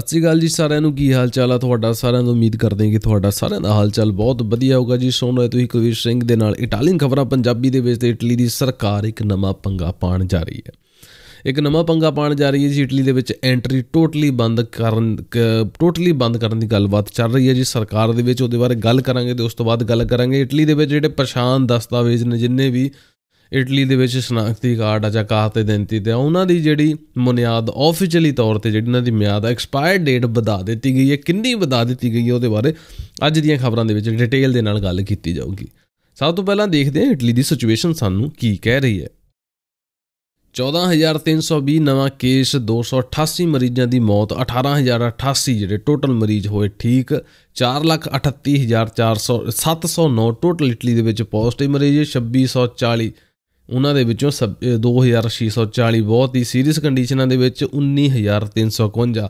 ਸਤਿ ਸ੍ਰੀ ਅਕਾਲ ਜੀ ਸਾਰਿਆਂ ਨੂੰ ਕੀ ਹਾਲ ਚਾਲ ਆ ਤੁਹਾਡਾ ਸਾਰਿਆਂ ਨੂੰ ਉਮੀਦ ਕਰਦੇ ਹਾਂ ਕਿ ਤੁਹਾਡਾ ਸਾਰਿਆਂ ਦਾ ਹਾਲ ਚਾਲ ਬਹੁਤ ਵਧੀਆ ਹੋਗਾ ਜੀ ਸੁਣ ਰਹੇ ਤੁਸੀਂ ਕੁਲਵੀਰ ਸਿੰਘ ਦੇ ਨਾਲ ਇਟਾਲੀਅਨ ਖਬਰਾਂ ਪੰਜਾਬੀ ਦੇ ਵਿੱਚ ਤੇ ਇਟਲੀ ਦੀ ਸਰਕਾਰ ਇੱਕ ਨਵਾਂ ਪੰਗਾ ਪਾਣ ਜਾ ਰਹੀ ਹੈ ਇੱਕ ਨਵਾਂ ਪੰਗਾ ਪਾਣ ਜਾ ਰਹੀ ਹੈ ਜੀ ਇਟਲੀ ਦੇ ਵਿੱਚ ਐਂਟਰੀ ਟੋਟਲੀ ਬੰਦ ਕਰਨ ਟੋਟਲੀ ਬੰਦ ਕਰਨ ਦੀ ਗੱਲਬਾਤ ਚੱਲ ਰਹੀ ਹੈ ਜੀ ਸਰਕਾਰ ਦੇ ਵਿੱਚ ਉਹਦੇ ਬਾਰੇ ਗੱਲ ਕਰਾਂਗੇ ਤੇ ਉਸ ਤੋਂ ਬਾਅਦ ਗੱਲ ਕਰਾਂਗੇ ਇਟਲੀ ਦੇ ਵਿੱਚ ਜਿਹੜੇ ਪਛਾਣ ਦਸਤਾਵੇਜ਼ ਨੇ ਜਿੰਨੇ ਵੀ ਇਟਲੀ ਦੇ ਵਿੱਚ ਸ਼ਨਾਖਤੀ ਕਾਰਡ ਆ ਜਾਂ ਕਾਹਤ ਦਿੰਤੀ ਤੇ ਉਹਨਾਂ ਦੀ ਜਿਹੜੀ ਮੁਨਿਆਦ ਆਫੀਸ਼ੀਅਲੀ ਤੌਰ ਤੇ ਜਿਹੜੀ ਉਹਨਾਂ ਦੀ ਮਿਆਦ ਐਕਸਪਾਇਰ ਡੇਟ ਵਧਾ ਦਿੱਤੀ ਗਈ ਹੈ ਕਿੰਨੀ ਵਧਾ ਦਿੱਤੀ ਗਈ ਹੈ ਉਹਦੇ ਬਾਰੇ ਅੱਜ ਦੀਆਂ ਖਬਰਾਂ ਦੇ ਵਿੱਚ ਡਿਟੇਲ ਦੇ ਨਾਲ ਗੱਲ ਕੀਤੀ ਜਾਊਗੀ ਸਭ ਤੋਂ ਪਹਿਲਾਂ ਦੇਖਦੇ ਹਾਂ ਇਟਲੀ ਦੀ ਸਿਚੁਏਸ਼ਨ ਸਾਨੂੰ ਕੀ ਕਹਿ ਰਹੀ ਹੈ 14320 ਨਵਾਂ ਕੇਸ 288 ਮਰੀਜ਼ਾਂ ਦੀ ਮੌਤ 18088 ਜਿਹੜੇ ਟੋਟਲ ਮਰੀਜ਼ ਹੋਏ ਠੀਕ 438409 ਟੋਟਲ ਇਟਲੀ ਦੇ ਵਿੱਚ ਪੋਜ਼ਿਟਿਵ ਮਰੀਜ਼ 2640 ਉਹਨਾਂ ਦੇ ਵਿੱਚੋਂ 2640 ਬਹੁਤ ਹੀ ਸੀਰੀਅਸ ਕੰਡੀਸ਼ਨਾਂ ਦੇ ਵਿੱਚ 19351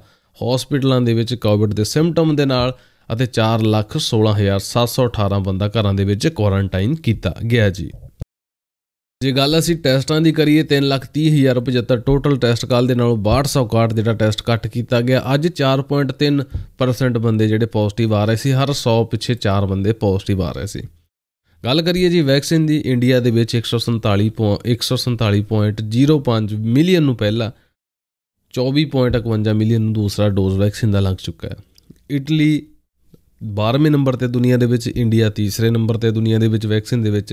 ਹਸਪੀਟਲਾਂ ਦੇ ਵਿੱਚ ਕੋਵਿਡ ਦੇ ਸਿੰਪਟਮ ਦੇ ਨਾਲ ਅਤੇ 416718 ਬੰਦਾ ਘਰਾਂ ਦੇ ਵਿੱਚ ਕੁਆਰੰਟਾਈਨ ਕੀਤਾ ਗਿਆ ਜੀ ਜੇ ਗੱਲ ਅਸੀਂ ਟੈਸਟਾਂ ਦੀ ਕਰੀਏ 330075 ਟੋਟਲ ਟੈਸਟ ਕੱਲ ਦੇ ਨਾਲੋਂ 6261 ਜਿਹੜਾ ਟੈਸਟ ਕੱਟ ਕੀਤਾ ਗਿਆ ਅੱਜ 4.3% ਬੰਦੇ ਜਿਹੜੇ ਪੋਜ਼ਿਟਿਵ ਆ ਰਹੇ ਸੀ ਹਰ 100 ਪਿੱਛੇ 4 ਬੰਦੇ ਪੋਜ਼ਿਟਿਵ ਆ ਰਹੇ ਸੀ ਗੱਲ ਕਰੀਏ ਜੀ ਵੈਕਸੀਨ ਦੀ ਇੰਡੀਆ ਦੇ ਵਿੱਚ 147.147.05 ਮਿਲੀਅਨ ਨੂੰ ਪਹਿਲਾ 24.51 ਮਿਲੀਅਨ ਨੂੰ ਦੂਸਰਾ ਡੋਜ਼ ਵੈਕਸੀਨ ਦਾ ਲੱਗ ਚੁੱਕਾ ਹੈ ਇਟਲੀ 12ਵੇਂ ਨੰਬਰ ਤੇ ਦੁਨੀਆ ਦੇ ਵਿੱਚ ਇੰਡੀਆ ਤੀਸਰੇ ਨੰਬਰ ਤੇ ਦੁਨੀਆ ਦੇ ਵਿੱਚ ਵੈਕਸੀਨ ਦੇ ਵਿੱਚ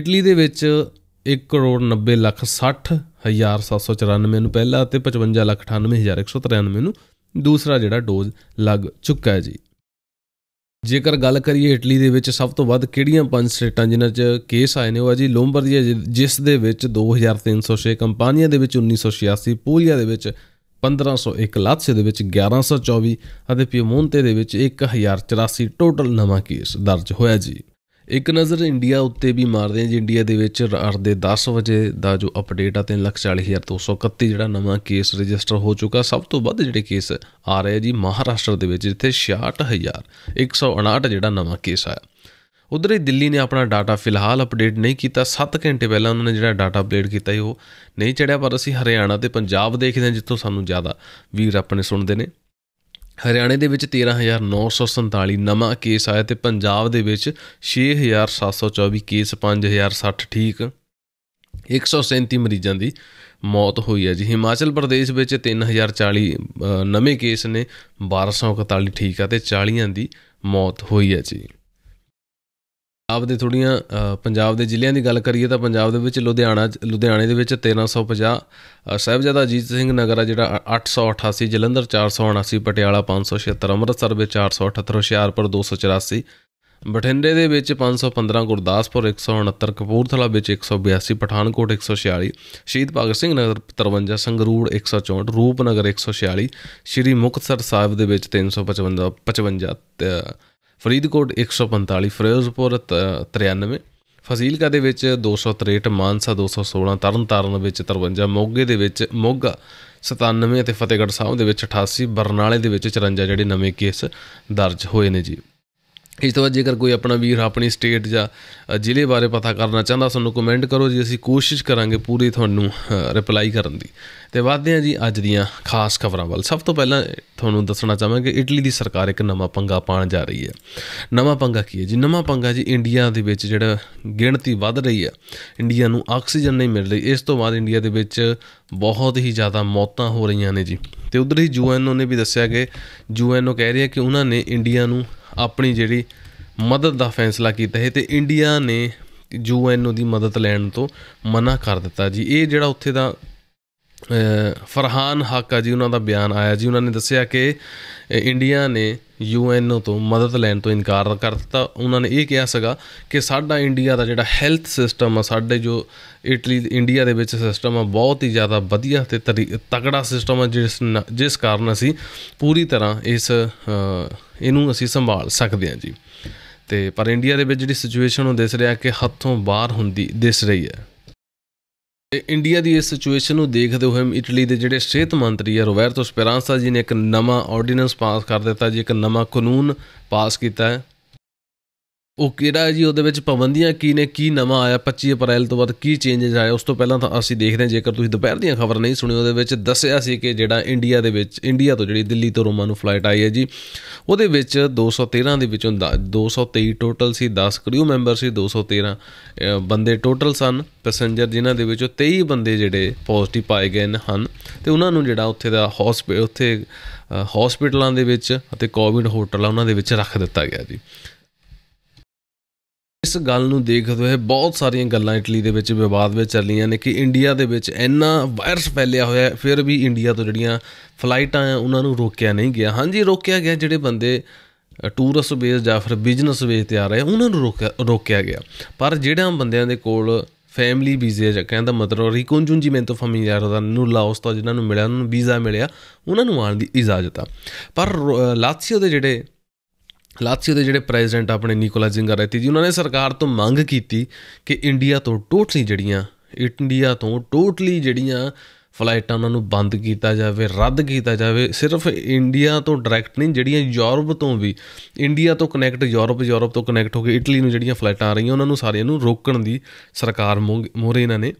ਇਟਲੀ ਦੇ ਵਿੱਚ 1 ਕਰੋੜ 90 ਲੱਖ 60 ਹਜ਼ਾਰ 794 ਨੂੰ ਪਹਿਲਾ ਅਤੇ 55 ਲੱਖ 98193 ਨੂੰ ਦੂਸਰਾ ਜਿਹੜਾ ਡੋਜ਼ ਲੱਗ ਚੁੱਕਾ ਹੈ ਜੀ ਜੇਕਰ ਗੱਲ ਕਰੀਏ ਇਟਲੀ ਦੇ ਵਿੱਚ ਸਭ ਤੋਂ ਵੱਧ ਕਿਹੜੀਆਂ ਪੰਜ ਸਟੇਟਾਂ ਜਿਨ੍ਹਾਂ 'ਚ ਕੇਸ ਆਏ ਨੇ ਉਹ ਆ ਜੀ ਲੋਂਬਰਦੀਆ ਜਿਸ ਦੇ ਵਿੱਚ 2306 ਕੰਪਨੀਆਂ ਦੇ ਵਿੱਚ 1986 ਪੂਲੀਆ ਦੇ ਵਿੱਚ 1501 ਲਾਤਸੇ ਦੇ ਵਿੱਚ 1124 ਅਤੇ ਪੀਮੋਂਤੇ ਦੇ ਵਿੱਚ 1084 ਟੋਟਲ ਨਵਾਂ ਕੇਸ ਦਰਜ ਹੋਇਆ ਜੀ ਇੱਕ ਨਜ਼ਰ ਇੰਡੀਆ ਉੱਤੇ ਵੀ ਮਾਰਦੇ ਹਾਂ ਜੀ ਇੰਡੀਆ ਦੇ ਵਿੱਚ ਰਾਤ ਦੇ 10 ਵਜੇ ਦਾ ਜੋ ਅਪਡੇਟ ਆ 340231 ਜਿਹੜਾ ਨਵਾਂ ਕੇਸ ਰਜਿਸਟਰ ਹੋ ਚੁੱਕਾ ਸਭ ਤੋਂ ਵੱਧ ਜਿਹੜੇ ਕੇਸ ਆ ਰਹੇ ਜੀ ਮਹਾਰਾਸ਼ਟਰ ਦੇ ਵਿੱਚ ਜਿੱਥੇ 66159 ਜਿਹੜਾ ਨਵਾਂ ਕੇਸ ਆਇਆ ਉਧਰ ਹੀ ਦਿੱਲੀ ਨੇ ਆਪਣਾ ਡਾਟਾ ਫਿਲਹਾਲ ਅਪਡੇਟ ਨਹੀਂ ਕੀਤਾ 7 ਘੰਟੇ ਪਹਿਲਾਂ ਉਹਨਾਂ ਨੇ ਜਿਹੜਾ ਡਾਟਾ ਅਪਡੇਟ ਕੀਤਾ ਸੀ ਉਹ ਨਹੀਂ ਚੜਿਆ ਪਰ ਅਸੀਂ ਹਰਿਆਣਾ ਤੇ ਪੰਜਾਬ ਦੇਖਦੇ ਹਾਂ ਜਿੱਥੋਂ ਸਾਨੂੰ ਜ਼ਿਆਦਾ ਵੀਰ ਆਪਣੇ ਸੁਣਦੇ ਨੇ ਹਰਿਆਣੇ ਦੇ ਵਿੱਚ 13947 ਨਵਾਂ ਕੇਸ ਆਇਆ ਤੇ ਪੰਜਾਬ ਦੇ ਵਿੱਚ 6724 ਕੇਸ 5060 ਠੀਕ 137 ਮਰੀਜ਼ਾਂ ਦੀ ਮੌਤ ਹੋਈ ਹੈ ਜੀ ਹਿਮਾਚਲ ਪ੍ਰਦੇਸ਼ ਵਿੱਚ 3040 ਨਵੇਂ ਕੇਸ ਨੇ 1241 ਠੀਕ ਆ ਤੇ 40ਾਂ ਦੀ ਮੌਤ ਹੋਈ ਹੈ ਜੀ ਆਪਦੇ ਥੋੜੀਆਂ ਪੰਜਾਬ ਦੇ ਜ਼ਿਲ੍ਹਿਆਂ ਦੀ ਗੱਲ ਕਰੀਏ ਤਾਂ ਪੰਜਾਬ ਦੇ ਵਿੱਚ ਲੁਧਿਆਣਾ ਲੁਧਿਆਣੇ ਦੇ ਵਿੱਚ 1350 ਸਹਿਬਜ਼ਾਦਾ ਅਜੀਤ ਸਿੰਘ ਨਗਰ ਆ ਜਿਹੜਾ 888 ਜਲੰਧਰ 479 ਪਟਿਆਲਾ 576 ਅੰਮ੍ਰਿਤਸਰ ਵਿੱਚ 478 ਹੁਸ਼ਿਆਰਪੁਰ 284 ਬਠਿੰਡੇ ਦੇ ਵਿੱਚ 515 ਗੁਰਦਾਸਪੁਰ 169 ਕਪੂਰਥਲਾ ਵਿੱਚ 182 ਪਠਾਨਕੋਟ 146 ਸ਼ਹੀਦ ਭਗਤ ਸਿੰਘ ਨਗਰ 53 ਸੰਗਰੂਰ 164 ਰੂਪਨਗਰ 146 ਸ਼੍ਰੀ ਮੁਕਤਸਰ ਸਾਹਿਬ ਦੇ ਵਿੱਚ 355 55 ਫਰੀਦਕੋਟ 145 ਫਿਰੋਜ਼ਪੁਰ 93 ਫਜ਼ੀਲਕਾ ਦੇ ਵਿੱਚ 263 ਮਾਨਸਾ 216 ਤਰਨਤਾਰਨ ਵਿੱਚ 53 ਮੋਗੇ ਦੇ ਵਿੱਚ ਮੋਗਾ 97 ਅਤੇ ਫਤਿਹਗੜ੍ਹ ਸਾਹਿਬ ਦੇ ਵਿੱਚ 88 ਬਰਨਾਲੇ ਦੇ ਵਿੱਚ 54 ਜਿਹੜੇ ਨਵੇਂ ਕੇਸ ਦਰਜ ਹੋਏ ਨੇ ਜੀ ਇਸ ਤੋਂ ਬਾਅਦ ਜੇਕਰ ਕੋਈ ਆਪਣਾ ਵੀਰ ਆਪਣੀ ਸਟੇਟ ਜਾਂ ਜ਼ਿਲ੍ਹੇ ਬਾਰੇ ਪਤਾ ਕਰਨਾ ਚਾਹੁੰਦਾ ਸਾਨੂੰ ਕਮੈਂਟ ਕਰੋ ਜੀ ਅਸੀਂ ਕੋਸ਼ਿਸ਼ ਕਰਾਂਗੇ ਪੂਰੀ ਤੁਹਾਨੂੰ ਰਿਪਲਾਈ ਕਰਨ ਦੀ ਤੇ ਵਾਅਦੇ ਹਾਂ ਜੀ ਅੱਜ ਦੀਆਂ ਖਾਸ ਖਬਰਾਂ ਵੱਲ ਸਭ ਤੋਂ ਪਹਿਲਾਂ ਤੁਹਾਨੂੰ ਦੱਸਣਾ ਚਾਹਾਂਗੇ ਇਟਲੀ ਦੀ ਸਰਕਾਰ ਇੱਕ ਨਵਾਂ ਪੰਗਾ ਪਾਣ ਜਾ ਰਹੀ ਹੈ ਨਵਾਂ ਪੰਗਾ ਕੀ ਹੈ ਜੀ ਨਵਾਂ ਪੰਗਾ ਜੀ ਇੰਡੀਆ ਦੇ ਵਿੱਚ ਜਿਹੜਾ ਗਿਣਤੀ ਵੱਧ ਰਹੀ ਹੈ ਇੰਡੀਆ ਨੂੰ ਆਕਸੀਜਨ ਨਹੀਂ ਮਿਲ ਰਹੀ ਇਸ ਤੋਂ ਬਾਅਦ ਇੰਡੀਆ ਦੇ ਵਿੱਚ ਬਹੁਤ ਹੀ ਜ਼ਿਆਦਾ ਮੌਤਾਂ ਹੋ ਰਹੀਆਂ ਨੇ ਜੀ ਤੇ ਉਧਰ ਹੀ ਯੂਐਨਓ ਨੇ ਵੀ ਦੱਸਿਆ ਕਿ ਯੂਐਨਓ ਕਹਿ ਰਹੀ ਹੈ ਕਿ ਉਹਨਾਂ ਨੇ ਇੰਡੀਆ ਨੂੰ ਆਪਣੀ ਜਿਹੜੀ ਮਦਦ ਦਾ ਫੈਸਲਾ ਕੀਤਾ ਹੈ ਤੇ ਇੰਡੀਆ ਨੇ ਯੂਐਨਓ ਦੀ ਮਦਦ ਲੈਣ ਤੋਂ ਮਨਾ ਕਰ ਦਿੱਤਾ ਜੀ ਇਹ ਜਿਹੜਾ ਉੱਥੇ ਦਾ ਫਰਹਾਨ ਹਾਕਾ ਜੀ ਉਹਨਾਂ ਦਾ ਬਿਆਨ ਆਇਆ ਜੀ ਉਹਨਾਂ ਨੇ ਦੱਸਿਆ ਕਿ ਇੰਡੀਆ ਨੇ ਯੂਐਨਓ ਤੋਂ ਮਦਦ ਲੈਣ ਤੋਂ ਇਨਕਾਰ ਕਰ ਦਿੱਤਾ ਉਹਨਾਂ ਨੇ ਇਹ ਕਿਹਾ ਸੀਗਾ ਕਿ ਸਾਡਾ ਇੰਡੀਆ ਦਾ ਜਿਹੜਾ ਹੈਲਥ ਸਿਸਟਮ ਆ ਸਾਡੇ ਜੋ ਇਟਲੀ ਇੰਡੀਆ ਦੇ ਵਿੱਚ ਸਿਸਟਮ ਆ ਬਹੁਤ ਹੀ ਜ਼ਿਆਦਾ ਵਧੀਆ ਤੇ ਤਕੜਾ ਸਿਸਟਮ ਆ ਜਿਸ ਜਿਸ ਕਾਰਨ ਅਸੀਂ ਪੂਰੀ ਤਰ੍ਹਾਂ ਇਸ ਇਹਨੂੰ ਅਸੀਂ ਸੰਭਾਲ ਸਕਦੇ ਹਾਂ ਜੀ ਤੇ ਪਰ ਇੰਡੀਆ ਦੇ ਵਿੱਚ ਜਿਹੜੀ ਸਿਚੁਏਸ਼ਨ ਉਹ ਦਿਸ ਰਿਹਾ ਕਿ ਹੱਥੋਂ ਬਾਹਰ ਹੁੰਦੀ ਦਿਸ ਰਹੀ ਹੈ ਇੰਡੀਆ ਦੀ ਇਸ ਸਿਚੁਏਸ਼ਨ ਨੂੰ ਦੇਖਦੇ ਹੋਏ ਇਟਲੀ ਦੇ ਜਿਹੜੇ ਸਿਹਤ ਮੰਤਰੀ ਆ ਰੋਬਰਟੋ ਸਪੈਰਾਂਸਾ ਜੀ ਨੇ ਇੱਕ ਨਵਾਂ ਆਰਡੀਨੈਂਸ ਪਾਸ ਕਰ ਦਿੱਤਾ ਜੀ ਇੱਕ ਨਵਾਂ ਕਾਨੂੰਨ ਪਾਸ ਕੀਤਾ ਹੈ ਉਹ ਕਿਹੜਾ ਜੀ ਉਹਦੇ ਵਿੱਚ ਪਾਬੰਦੀਆਂ ਕੀ ਨੇ ਕੀ ਨਵਾਂ ਆਇਆ 25 ਅਪ੍ਰੈਲ ਤੋਂ ਬਾਅਦ ਕੀ ਚੇਂਜਸ ਆਏ ਉਸ ਤੋਂ ਪਹਿਲਾਂ ਤਾਂ ਅਸੀਂ ਦੇਖਦੇ ਹਾਂ ਜੇਕਰ ਤੁਸੀਂ ਦੁਪਹਿਰ ਦੀਆਂ ਖਬਰ ਨਹੀਂ ਸੁਣੀ ਉਹਦੇ ਵਿੱਚ ਦੱਸਿਆ ਸੀ ਕਿ ਜਿਹੜਾ ਇੰਡੀਆ ਦੇ ਵਿੱਚ ਇੰਡੀਆ ਤੋਂ ਜਿਹੜੀ ਦਿੱਲੀ ਤੋਂ ਰੋਮਾ ਨੂੰ ਫਲਾਈਟ ਆਈ ਹੈ ਜੀ ਉਹਦੇ ਵਿੱਚ 213 ਦੇ ਵਿੱਚੋਂ 223 ਟੋਟਲ ਸੀ 10 ਕਰਿਊ ਮੈਂਬਰ ਸੀ 213 ਬੰਦੇ ਟੋਟਲ ਸਨ ਪੈਸੇਂਜਰ ਜਿਨ੍ਹਾਂ ਦੇ ਵਿੱਚੋਂ 23 ਬੰਦੇ ਜਿਹੜੇ ਪੋਜ਼ਿਟਿਵ ਪਾਏ ਗਏ ਹਨ ਤੇ ਉਹਨਾਂ ਨੂੰ ਜਿਹੜਾ ਉੱਥੇ ਦਾ ਹਸਪੀਟਲ ਉੱਥੇ ਹਸਪੀਟਲਾਂ ਦੇ ਵਿੱਚ ਅਤੇ ਕੋਵਿਡ ਹੋਟਲ ਉਹਨਾਂ ਦੇ ਵਿੱਚ ਰੱਖ ਦਿੱਤਾ ਗਿਆ ਜੀ ਇਸ ਗੱਲ ਨੂੰ ਦੇਖਦੇ ਹੋਏ ਬਹੁਤ ਸਾਰੀਆਂ ਗੱਲਾਂ ਇਟਲੀ ਦੇ ਵਿੱਚ ਵਿਵਾਦ ਵਿੱਚ ਚੱਲੀਆਂ ਨੇ ਕਿ ਇੰਡੀਆ ਦੇ ਵਿੱਚ ਇੰਨਾ ਵਾਇਰਸ ਫੈਲਿਆ ਹੋਇਆ ਹੈ ਫਿਰ ਵੀ ਇੰਡੀਆ ਤੋਂ ਜਿਹੜੀਆਂ ਫਲਾਈਟਾਂ ਆ ਉਹਨਾਂ ਨੂੰ ਰੋਕਿਆ ਨਹੀਂ ਗਿਆ ਹਾਂਜੀ ਰੋਕਿਆ ਗਿਆ ਜਿਹੜੇ ਬੰਦੇ ਟੂਰਿਸਟ ਬੇਸ ਜਾਂ ਫਿਰ ਬਿਜ਼ਨਸ ਬੇਸ ਤੇ ਆ ਰਹੇ ਉਹਨਾਂ ਨੂੰ ਰੋਕਿਆ ਰੋਕਿਆ ਗਿਆ ਪਰ ਜਿਹੜਿਆਂ ਬੰਦਿਆਂ ਦੇ ਕੋਲ ਫੈਮਿਲੀ ਵੀਜ਼ੇ ਜਾਂ ਕਹਿੰਦਾ ਮਤਲਬ ਮੈਂ ਰਿਕਨਜੂਂਜੀਮੈਂਟੋ ਫੈਮਿਲੀਆਰ ਦਾ ਨੂੰ ਲਾਓਸ ਤੋਂ ਜਿਨ੍ਹਾਂ ਨੂੰ ਮਿਲਿਆ ਉਹਨਾਂ ਨੂੰ ਵੀਜ਼ਾ ਮਿਲਿਆ ਉਹਨਾਂ ਨੂੰ ਆਉਣ ਦੀ ਇਜਾਜ਼ਤ ਆ ਪਰ ਲਾਤਸੀਓ ਦੇ ਜਿਹੜੇ ਲਾਤਸੀਓ ਦੇ ਜਿਹੜੇ ਪ੍ਰੈਜ਼ੀਡੈਂਟ ਆਪਣੇ ਨਿਕੋਲਾ ਰਹਿਤੀ ਜੀ ਉਹਨਾਂ ਨੇ ਸਰਕਾਰ ਤੋਂ ਮੰਗ ਕੀਤੀ ਕਿ ਇੰਡੀਆ ਤੋਂ ਟੋਟਲੀ ਜਿਹੜੀਆਂ ਇੰਡੀਆ ਤੋਂ ਟੋਟਲੀ ਜਿਹੜੀਆਂ ਫਲਾਈਟਾਂ ਉਹਨਾਂ ਨੂੰ ਬੰਦ ਕੀਤਾ ਜਾਵੇ ਰੱਦ ਕੀਤਾ ਜਾਵੇ ਸਿਰਫ ਇੰਡੀਆ ਤੋਂ ਡਾਇਰੈਕਟ ਨਹੀਂ ਜਿਹੜੀਆਂ ਯੂਰਪ ਤੋਂ ਵੀ ਇੰਡੀਆ ਤੋਂ ਕਨੈਕਟ ਯੂਰਪ ਯੂਰਪ ਤੋਂ ਕਨੈਕਟ ਹੋ ਕੇ ਇਟਲੀ ਨੂੰ ਜਿਹੜੀਆਂ ਫਲਾਈਟਾਂ ਆ ਰਹੀਆਂ ਉਹਨਾਂ ਨੂੰ ਸਾਰਿਆਂ ਨੂੰ ਰੋਕਣ ਦੀ ਸਰਕਾਰ ਮੋਰੇ ਇਹਨਾਂ ਨੇ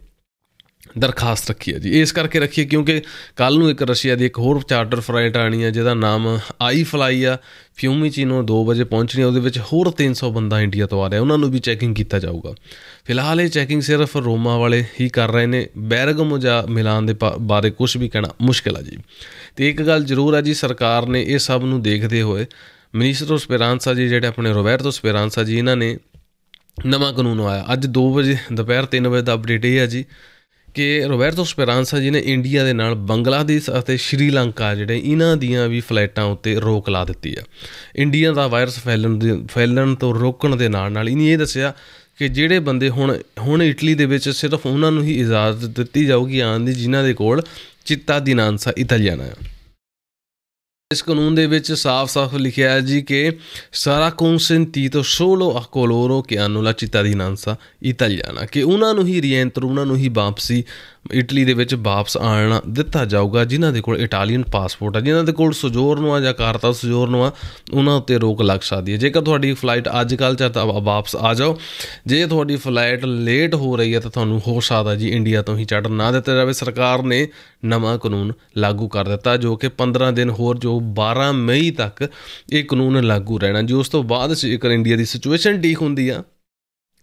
ਦਰਖਾਸਤ ਰੱਖੀ ਹੈ ਜੀ ਇਸ ਕਰਕੇ ਰੱਖੀ ਹੈ ਕਿਉਂਕਿ ਕੱਲ ਨੂੰ ਇੱਕ ਰਸ਼ੀਆ ਦੀ ਇੱਕ ਹੋਰ ਚਾਰਟਰ ਫਲਾਈਟ ਆਣੀ ਹੈ ਜਿਹਦਾ ਨਾਮ ਆਈ ਫਲਾਈ ਆ ਫਿਊਮੀਚੀਨੋ 2 ਵਜੇ ਪਹੁੰਚਣੀ ਹੈ ਉਹਦੇ ਵਿੱਚ ਹੋਰ 300 ਬੰਦਾ ਇੰਡੀਆ ਤੋਂ ਆ ਰਿਹਾ ਉਹਨਾਂ ਨੂੰ ਵੀ ਚੈਕਿੰਗ ਕੀਤਾ ਜਾਊਗਾ ਫਿਲਹਾਲ ਇਹ ਚੈਕਿੰਗ ਸਿਰਫ ਰੋਮਾ ਵਾਲੇ ਹੀ ਕਰ ਰਹੇ ਨੇ ਬੈਰਗਮੋ ਜਾਂ ਮਿਲਾਨ ਦੇ ਬਾਰੇ ਕੁਝ ਵੀ ਕਹਿਣਾ ਮੁਸ਼ਕਲ ਆ ਜੀ ਤੇ ਇੱਕ ਗੱਲ ਜ਼ਰੂਰ ਆ ਜੀ ਸਰਕਾਰ ਨੇ ਇਹ ਸਭ ਨੂੰ ਦੇਖਦੇ ਹੋਏ ਮਿਨਿਸਟਰ ਸਪੇਰਾਂਸਾ ਜੀ ਜਿਹੜੇ ਆਪਣੇ ਰੋਬਰਟੋ ਸਪੇਰਾਂਸਾ ਜੀ ਇਹਨਾਂ ਨੇ ਨਵਾਂ ਕਾਨੂੰਨ ਆਇਆ ਅੱਜ 2 ਵਜੇ ਦੁਪਹਿਰ 3 ਵਜੇ ਦਾ ਅਪਡੇਟ ਇਹ ਆ ਜੀ ਕਿ ਰੋਬਰਟੋ ਸਪੈਰਾਂਸਾ ਜੀ ਨੇ ਇੰਡੀਆ ਦੇ ਨਾਲ ਬੰਗਲਾਦੇਸ਼ ਅਤੇ ਸ਼੍ਰੀਲੰਕਾ ਜਿਹੜੇ ਇਹਨਾਂ ਦੀਆਂ ਵੀ ਫਲੈਟਾਂ ਉੱਤੇ ਰੋਕ ਲਾ ਦਿੱਤੀ ਆ ਇੰਡੀਆ ਦਾ ਵਾਇਰਸ ਫੈਲਣ ਦੇ ਫੈਲਣ ਤੋਂ ਰੋਕਣ ਦੇ ਨਾਲ ਨਾਲ ਇਹਨੇ ਇਹ ਦੱਸਿਆ ਕਿ ਜਿਹੜੇ ਬੰਦੇ ਹੁਣ ਹੁਣ ਇਟਲੀ ਦੇ ਵਿੱਚ ਸਿਰਫ ਉਹਨਾਂ ਨੂੰ ਹੀ ਇਜਾਜ਼ਤ ਦਿੱਤੀ ਜਾਊਗੀ ਆਉਣ ਦੀ ਜਿਨ੍ਹਾਂ ਦੇ ਕੋਲ ਚਿੱਤਾ ਦਿਨਾਂਸਾ ਇਟਾਲੀਅਨ ਆ ਇਸ ਕਾਨੂੰਨ ਦੇ ਵਿੱਚ ਸਾਫ਼-ਸਾਫ਼ ਲਿਖਿਆ ਹੈ ਜੀ ਕਿ ਸਾਰਾ ਕੌਂਸੈਂਟੀਟੋ ਸੋਲੋ ਆ ਕੋਲੋਰੋ ਕਿ ਅਨੁਲਾ ਚਿਤਾ ਦੀ ਨਾਂਸਾ ਇਟਾਲੀਆਨਾ ਕਿ ਉਹਨਾਂ ਨੂੰ ਹੀ ਰੀਐਂਟਰ ਉਹਨਾਂ ਨੂੰ ਹੀ ਵਾਪਸੀ ਇਟਲੀ ਦੇ ਵਿੱਚ ਵਾਪਸ ਆਣ ਦਿੱਤਾ ਜਾਊਗਾ ਜਿਨ੍ਹਾਂ ਦੇ ਕੋਲ ਇਟਾਲੀਅਨ ਪਾਸਪੋਰਟ ਹੈ ਜਿਨ੍ਹਾਂ ਦੇ ਕੋਲ ਸੋਜੋਰਨੋ ਆ ਜਾਂ ਕਾਰਤਾ ਸੋਜੋਰਨੋ ਆ ਉਹਨਾਂ ਉੱਤੇ ਰੋਕ ਲੱਗ ਸਕਦੀ ਹੈ ਜੇਕਰ ਤੁਹਾਡੀ ਫਲਾਈਟ ਅੱਜ ਕੱਲ ਚ ਤਾਂ ਵਾਪਸ ਆ ਜਾਓ ਜੇ ਤੁਹਾਡੀ ਫਲਾਈਟ ਲੇਟ ਹੋ ਰਹੀ ਹੈ ਤਾਂ ਤੁਹਾਨੂੰ ਹੋ ਸਕਦਾ ਜੀ ਇੰਡੀਆ ਤੋਂ ਹੀ ਚੜਨ ਨਾ ਦਿੱਤਾ ਜਾਵੇ ਸਰਕਾਰ ਨੇ ਨਵਾਂ ਕਾਨੂੰਨ ਲਾਗੂ ਕਰ ਦਿੱਤਾ ਜੋ ਕਿ 15 ਦਿਨ ਹੋਰ ਜੋ ਤੋਂ 12 ਮਈ ਤੱਕ ਇਹ ਕਾਨੂੰਨ ਲਾਗੂ ਰਹਿਣਾ ਜੀ ਉਸ ਤੋਂ ਬਾਅਦ ਜੇਕਰ ਇੰਡੀਆ ਦੀ ਸਿਚੁਏਸ਼ਨ ਠੀਕ ਹੁੰਦੀ ਆ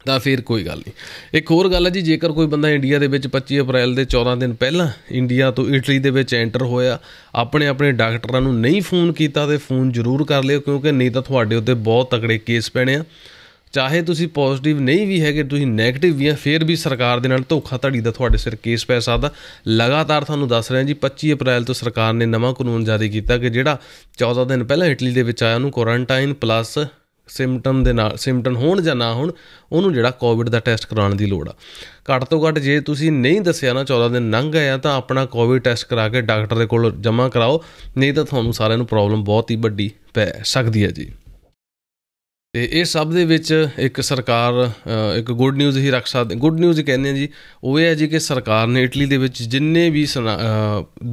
ਤਾਂ ਫਿਰ ਕੋਈ ਗੱਲ ਨਹੀਂ ਇੱਕ ਹੋਰ ਗੱਲ ਹੈ ਜੀ ਜੇਕਰ ਕੋਈ ਬੰਦਾ ਇੰਡੀਆ ਦੇ ਵਿੱਚ 25 ਅਪ੍ਰੈਲ ਦੇ 14 ਦਿਨ ਪਹਿਲਾਂ ਇੰਡੀਆ ਤੋਂ ਇਟਲੀ ਦੇ ਵਿੱਚ ਐਂਟਰ ਹੋਇਆ ਆਪਣੇ ਆਪਣੇ ਡਾਕਟਰਾਂ ਨੂੰ ਨਹੀਂ ਫੋਨ ਕੀਤਾ ਤੇ ਫੋਨ ਜ਼ਰੂਰ ਕਰ ਲਿਓ ਕਿਉਂਕਿ ਨਹੀਂ ਤਾਂ ਤੁਹਾਡੇ ਉੱਤੇ ਬਹੁਤ ਤਕੜੇ ਕੇਸ ਪੈਣੇ ਆ ਚਾਹੇ ਤੁਸੀਂ ਪੋਜ਼ਿਟਿਵ ਨਹੀਂ ਵੀ ਹੈਗੇ ਤੁਸੀਂ 네ਗੇਟਿਵ ਵੀ ਆ ਫੇਰ ਵੀ ਸਰਕਾਰ ਦੇ ਨਾਲ ਧੋਖਾ ਧੜੀ ਦਾ ਤੁਹਾਡੇ ਸਿਰ ਕੇਸ ਪੈ ਸਕਦਾ ਲਗਾਤਾਰ ਤੁਹਾਨੂੰ ਦੱਸ ਰਿਹਾ ਜੀ 25 ਅਪ੍ਰੈਲ ਤੋਂ ਸਰਕਾਰ ਨੇ ਨਵਾਂ ਕਾਨੂੰਨ ਜਾਰੀ ਕੀਤਾ ਕਿ ਜਿਹੜਾ 14 ਦਿਨ ਪਹਿਲਾਂ ਇਟਲੀ ਦੇ ਵਿੱਚ ਆਇਆ ਉਹਨੂੰ ਕੁਆਰੰਟਾਈਨ ਪਲੱਸ ਸਿੰਪਟਮ ਦੇ ਨਾਲ ਸਿੰਪਟਮ ਹੋਣ ਜਾਂ ਨਾ ਹੋਣ ਉਹਨੂੰ ਜਿਹੜਾ ਕੋਵਿਡ ਦਾ ਟੈਸਟ ਕਰਾਉਣ ਦੀ ਲੋੜ ਆ ਘੱਟ ਤੋਂ ਘੱਟ ਜੇ ਤੁਸੀਂ ਨਹੀਂ ਦੱਸਿਆ ਨਾ 14 ਦਿਨ ਲੰਘ ਗਏ ਆ ਤਾਂ ਆਪਣਾ ਕੋਵਿਡ ਟੈਸਟ ਕਰਾ ਕੇ ਡਾਕਟਰ ਦੇ ਕੋਲ ਜਮ੍ਹਾਂ ਕਰਾਓ ਨਹੀਂ ਤਾਂ ਤੁਹਾਨੂੰ ਸਾਰਿਆਂ ਨੂੰ ਪ੍ਰੋਬਲਮ ਬਹੁਤ ਹੀ ਵੱਡੀ ਪੈ ਸਕਦੀ ਹੈ ਜੀ ਤੇ ਇਹ ਸਭ ਦੇ ਵਿੱਚ ਇੱਕ ਸਰਕਾਰ ਇੱਕ ਗੁੱਡ ਨਿਊਜ਼ ਹੀ ਰੱਖ ਸਕਦੇ ਗੁੱਡ ਨਿਊਜ਼ ਕਹਿੰਦੇ ਆ ਜੀ ਉਹ ਇਹ ਹੈ ਜੀ ਕਿ ਸਰਕਾਰ ਨੇ ਇਟਲੀ ਦੇ ਵਿੱਚ ਜਿੰਨੇ ਵੀ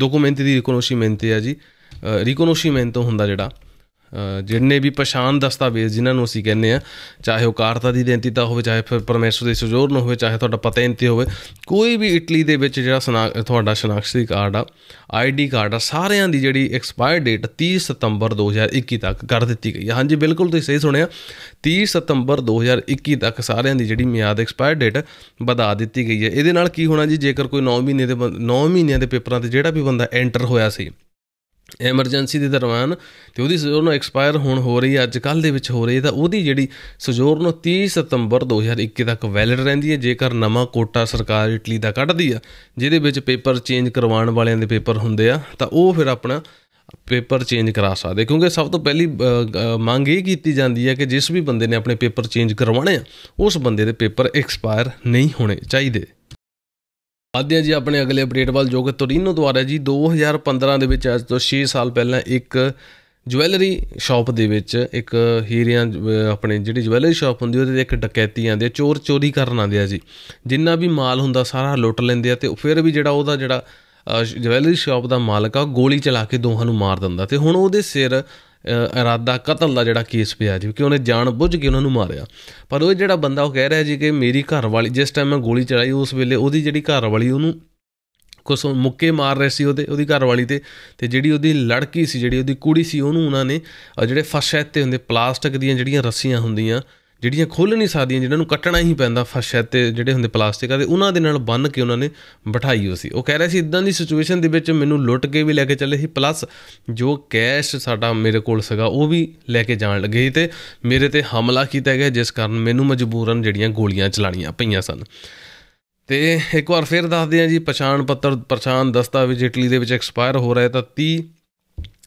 ਡਾਕੂਮੈਂਟ ਦੀ ਰਿਕਨੋਸ਼ੀਮੈਂਟ ਹੈ ਜੀ ਤੋਂ ਹੁੰਦਾ ਜਿਹੜਾ ਜਿੰਨੇ ਵੀ ਪਛਾਣ ਦਸਤਾਵੇਜ਼ ਜਿਨ੍ਹਾਂ ਨੂੰ ਅਸੀਂ ਕਹਿੰਦੇ ਆ ਚਾਹੇ ਉਹ ਕਾਰਤਾ ਦੀ ਤਾਂ ਹੋਵੇ ਚਾਹੇ ਫਿਰ ਪਰਮੇਸ਼ਰ ਦੇ ਨੂੰ ਹੋਵੇ ਚਾਹੇ ਤੁਹਾਡਾ ਪਤਾ ਇੰਤੇ ਹੋਵੇ ਕੋਈ ਵੀ ਇਟਲੀ ਦੇ ਵਿੱਚ ਜਿਹੜਾ ਤੁਹਾਡਾ ਸ਼ਨਾਖਤੀ ਕਾਰਡ ਆ ਆਈਡੀ ਕਾਰਡ ਆ ਸਾਰਿਆਂ ਦੀ ਜਿਹੜੀ ਐਕਸਪਾਇਰ ਡੇਟ 30 ਸਤੰਬਰ 2021 ਤੱਕ ਕਰ ਦਿੱਤੀ ਗਈ ਹੈ ਹਾਂਜੀ ਬਿਲਕੁਲ ਤੁਸੀਂ ਸਹੀ ਸੁਣਿਆ 30 ਸਤੰਬਰ 2021 ਤੱਕ ਸਾਰਿਆਂ ਦੀ ਜਿਹੜੀ ਮਿਆਦ ਐਕਸਪਾਇਰ ਡੇਟ ਵਧਾ ਦਿੱਤੀ ਗਈ ਹੈ ਇਹਦੇ ਨਾਲ ਕੀ ਹੋਣਾ ਜੀ ਜੇਕਰ ਕੋਈ 9 ਮਹੀਨੇ ਦੇ 9 ਮਹੀਨਿਆਂ ਦੇ ਪੇਪਰਾਂ ਤੇ ਜਿਹੜਾ ਵੀ ਬੰਦਾ ਐਂਟਰ ਹੋਇਆ ਸੀ ਐਮਰਜੈਂਸੀ ਦੇ ਦਰਮਿਆਨ ਤੇ ਉਹਦੀ ਸਜ਼ਾ ਸਜ਼ੋਰਨ ਐਕਸਪਾਇਰ ਹੋਣ ਹੋ ਰਹੀ ਹੈ ਅੱਜ ਕੱਲ ਦੇ ਵਿੱਚ ਹੋ ਰਹੀ ਹੈ ਤਾਂ ਉਹਦੀ ਜਿਹੜੀ ਸਜ਼ਾ ਸਜ਼ੋਰਨ 30 ਸਤੰਬਰ 2021 ਤੱਕ ਵੈਲਿਡ ਰਹਿੰਦੀ ਹੈ ਜੇਕਰ ਨਵਾਂ ਕੋਟਾ ਸਰਕਾਰ ਇਟਲੀ ਦਾ ਕੱਢਦੀ ਆ ਜਿਹਦੇ ਵਿੱਚ ਪੇਪਰ ਚੇਂਜ ਕਰਵਾਉਣ ਵਾਲਿਆਂ ਦੇ ਪੇਪਰ ਹੁੰਦੇ ਆ ਤਾਂ ਉਹ ਫਿਰ ਆਪਣਾ ਪੇਪਰ ਚੇਂਜ ਕਰਾ ਸਕਦੇ ਕਿਉਂਕਿ ਸਭ ਤੋਂ ਪਹਿਲੀ ਮੰਗ ਇਹ ਕੀਤੀ ਜਾਂਦੀ ਹੈ ਕਿ ਜਿਸ ਵੀ ਬੰਦੇ ਨੇ ਆਪਣੇ ਪੇਪਰ ਚੇਂਜ ਕਰਵਾਉਣੇ ਆ ਉਸ ਬੰਦੇ ਦੇ ਪੇਪਰ ਐਕਸਪਾਇਰ ਨਹੀਂ ਹੋਣੇ ਚਾਹੀਦੇ ਆਦਿਆ ਜੀ ਆਪਣੇ ਅਗਲੇ ਅਪਡੇਟ ਵੱਲ ਜੋ ਕਿ ਤੋਰੀਨੋ ਦੁਆਰਾ ਜੀ 2015 ਦੇ ਵਿੱਚ ਅੱਜ ਤੋਂ 6 ਸਾਲ ਪਹਿਲਾਂ ਇੱਕ ਜਵੈਲਰੀ ਸ਼ਾਪ ਦੇ ਵਿੱਚ ਇੱਕ ਹੀਰਿਆਂ ਆਪਣੇ ਜਿਹੜੀ ਜਵੈਲਰੀ ਸ਼ਾਪ ਹੁੰਦੀ ਉਹਦੇ ਤੇ ਇੱਕ ਡਕੈਤੀ ਆਂਦੇ ਚੋਰ ਚੋਰੀ ਕਰਨ ਆਂਦੇ ਆ ਜੀ ਜਿੰਨਾ ਵੀ ਮਾਲ ਹੁੰਦਾ ਸਾਰਾ ਲੁੱਟ ਲੈਂਦੇ ਆ ਤੇ ਫਿਰ ਵੀ ਜਿਹੜਾ ਉਹਦਾ ਜਿਹੜਾ ਜਵੈਲਰੀ ਸ਼ਾਪ ਦਾ ਮਾਲਕ ਆ ਗੋਲੀ ਚਲਾ ਕੇ ਦੋਹਾਂ ਨੂੰ ਮਾਰ ਦਿੰਦਾ ਤੇ ਹੁਣ ਉਹਦੇ ਸਿਰ ਇਰਾਦਾ ਕਤਲ ਦਾ ਜਿਹੜਾ ਕੇਸ ਪਿਆ ਜੀ ਕਿ ਉਹਨੇ ਜਾਣ ਬੁੱਝ ਕੇ ਉਹਨਾਂ ਨੂੰ ਮਾਰਿਆ ਪਰ ਉਹ ਜਿਹੜਾ ਬੰਦਾ ਉਹ ਕਹਿ ਰਿਹਾ ਜੀ ਕਿ ਮੇਰੀ ਘਰ ਵਾਲੀ ਜਿਸ ਟਾਈਮ ਮੈਂ ਗੋਲੀ ਚਲਾਈ ਉਸ ਵੇਲੇ ਉਹਦੀ ਜਿਹੜੀ ਘਰ ਵਾਲੀ ਉਹਨੂੰ ਕੁਸ ਮੁੱਕੇ ਮਾਰ ਰਹੀ ਸੀ ਉਹਦੇ ਉਹਦੀ ਘਰ ਵਾਲੀ ਤੇ ਤੇ ਜਿਹੜੀ ਉਹਦੀ ਲੜਕੀ ਸੀ ਜਿਹੜੀ ਉਹਦੀ ਕੁੜੀ ਸੀ ਉਹਨੂੰ ਉਹਨਾਂ ਨੇ ਜਿਹੜੇ ਫਰਸ਼ੈਤ ਤੇ ਹੁੰਦੇ ਪਲਾਸਟਿਕ ਦੀਆਂ ਜਿਹੜੀਆਂ ਰੱਸੀਆਂ ਹੁੰਦੀਆਂ ਜਿਹੜੀਆਂ ਖੁੱਲ ਨਹੀਂ ਸਕਦੀਆਂ ਜਿਨ੍ਹਾਂ ਨੂੰ ਕੱਟਣਾ ਹੀ ਪੈਂਦਾ ਫਰਸ਼ ਤੇ ਜਿਹੜੇ ਹੁੰਦੇ ਪਲਾਸਟਿਕ ਦੇ ਉਹਨਾਂ ਦੇ ਨਾਲ ਬੰਨ ਕੇ ਉਹਨਾਂ ਨੇ ਬਿਠਾਈ ਹੋ ਸੀ ਉਹ ਕਹਿ ਰਿਹਾ ਸੀ ਇਦਾਂ ਦੀ ਸਿਚੁਏਸ਼ਨ ਦੇ ਵਿੱਚ ਮੈਨੂੰ ਲੁੱਟ ਕੇ ਵੀ ਲੈ ਕੇ ਚੱਲੇ ਸੀ ਪਲੱਸ ਜੋ ਕੈਸ਼ ਸਾਡਾ ਮੇਰੇ ਕੋਲ ਸੀਗਾ ਉਹ ਵੀ ਲੈ ਕੇ ਜਾਣ ਲੱਗੇ ਤੇ ਮੇਰੇ ਤੇ ਹਮਲਾ ਕੀਤਾ ਗਿਆ ਜਿਸ ਕਾਰਨ ਮੈਨੂੰ ਮਜਬੂਰਨ ਜਿਹੜੀਆਂ ਗੋਲੀਆਂ ਚਲਾਣੀਆਂ ਪਈਆਂ ਸਨ ਤੇ ਇੱਕ ਵਾਰ ਫੇਰ ਦੱਸਦੇ ਆ ਜੀ ਪਛਾਣ ਪੱਤਰ ਪਛਾਣ ਦਸਤਾਵੇਜ਼ ਇਟਲੀ ਦੇ ਵਿੱਚ ਐਕਸਪਾਇਰ ਹੋ ਰਿਹਾ ਤਾਂ 30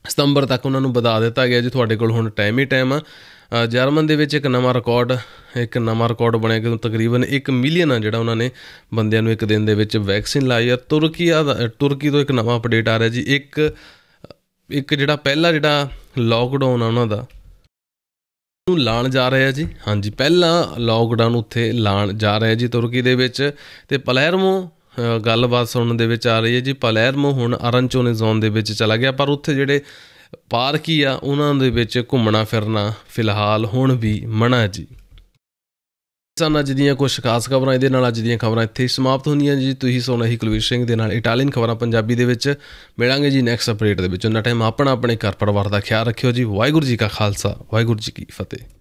ਸਤੰਬਰ ਤੱਕ ਉਹਨਾਂ ਨੂੰ ਵਧਾ ਦਿੱਤਾ ਗਿਆ ਜੀ ਤੁਹਾਡੇ ਕੋਲ ਹੁਣ ਟਾਈਮ ਹੀ ਟਾਈਮ ਆ ਜਰਮਨ ਦੇ ਵਿੱਚ ਇੱਕ ਨਵਾਂ ਰਿਕਾਰਡ ਇੱਕ ਨਵਾਂ ਰਿਕਾਰਡ ਬਣਿਆ ਕਿ ਤਕਰੀਬਨ 1 ਮਿਲੀਅਨ ਆ ਜਿਹੜਾ ਉਹਨਾਂ ਨੇ ਬੰਦਿਆਂ ਨੂੰ ਇੱਕ ਦਿਨ ਦੇ ਵਿੱਚ ਵੈਕਸੀਨ ਲਾਈ ਆ ਤੁਰਕੀ ਆ ਤੁਰਕੀ ਤੋਂ ਇੱਕ ਨਵਾਂ ਅਪਡੇਟ ਆ ਰਿਹਾ ਜੀ ਇੱਕ ਇੱਕ ਜਿਹੜਾ ਪਹਿਲਾ ਜਿਹੜਾ ਲਾਕਡਾਊਨ ਆ ਉਹਨਾਂ ਦਾ ਨੂੰ ਲਾਣ ਜਾ ਰਿਹਾ ਜੀ ਹਾਂਜੀ ਪਹਿਲਾ ਲਾਕਡਾਊਨ ਉੱਥੇ ਲਾਣ ਜਾ ਰਿਹਾ ਜੀ ਤੁਰਕੀ ਦੇ ਵਿੱਚ ਤੇ ਪਲੇਰਮੋ ਗੱਲਬਾਤ ਸੁਣਨ ਦੇ ਵਿੱਚ ਆ ਰਹੀ ਹੈ ਜੀ ਪਲੇਰਮੋ ਹੁਣ ਅਰਨਚੋਨੇ ਜ਼ੋਨ ਦੇ ਵਿੱਚ ਚਲਾ ਗਿਆ ਪਰ ਉੱਥੇ ਜਿਹੜੇ ਪਾਰਕ ਹੀ ਆ ਉਹਨਾਂ ਦੇ ਵਿੱਚ ਘੁੰਮਣਾ ਫਿਰਨਾ ਫਿਲਹਾਲ ਹੁਣ ਵੀ ਮਨਾ ਜੀ ਸਨ ਅੱਜ ਦੀਆਂ ਕੁਝ ਖਾਸ ਖਬਰਾਂ ਇਹਦੇ ਨਾਲ ਅੱਜ ਦੀਆਂ ਖਬਰਾਂ ਇੱਥੇ ਸਮਾਪਤ ਹੁੰਦੀਆਂ ਜੀ ਤੁਸੀਂ ਸੋਣਾ ਹੀ ਕੁਲਵੀਰ ਸਿੰਘ ਦੇ ਨਾਲ ਇਟਾਲੀਅਨ ਖਬਰਾਂ ਪੰਜਾਬੀ ਦੇ ਵਿੱਚ ਮਿਲਾਂਗੇ ਜੀ ਨੈਕਸਟ ਅਪਡੇਟ ਦੇ ਵਿੱਚ ਉਹਨਾਂ ਟਾਈਮ ਆਪਣਾ ਆਪਣੇ ਘਰ ਪਰਿਵਾਰ ਦਾ ਖਿਆਲ ਰੱਖਿਓ ਜੀ ਵਾਹਿਗੁਰੂ ਜੀ ਕਾ ਖਾਲਸਾ ਵਾਹਿਗੁਰੂ ਜੀ ਕੀ ਫਤਿਹ